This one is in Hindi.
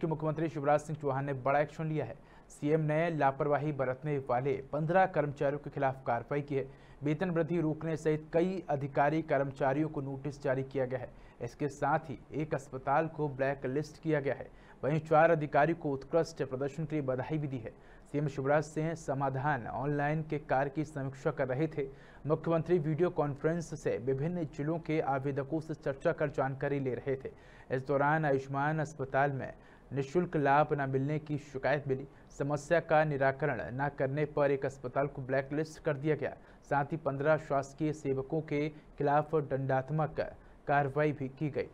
के मुख्यमंत्री शिवराज सिंह चौहान ने बड़ा एक्शन लिया है सीएम ने लापरवाही बरतने वाले 15 कर्मचारियों के खिलाफ कार्रवाई की है वेतन वृद्धि रोकने सहित कई अधिकारी कर्मचारियों को नोटिस जारी किया गया है इसके साथ ही एक अस्पताल को ब्लैक लिस्ट किया गया है वहीं चार अधिकारी को उत्कृष्ट प्रदर्शन के लिए बधाई भी दी है सीएम शिवराज सिंह समाधान ऑनलाइन के कार्य की समीक्षा कर रहे थे मुख्यमंत्री वीडियो कॉन्फ्रेंस से विभिन्न जिलों के आवेदकों से चर्चा कर जानकारी ले रहे थे इस दौरान आयुष्मान अस्पताल में निशुल्क लाभ न मिलने की शिकायत मिली समस्या का निराकरण न करने पर एक अस्पताल को ब्लैकलिस्ट कर दिया गया साथ ही पंद्रह शासकीय सेवकों के खिलाफ दंडात्मक कार्रवाई भी की गई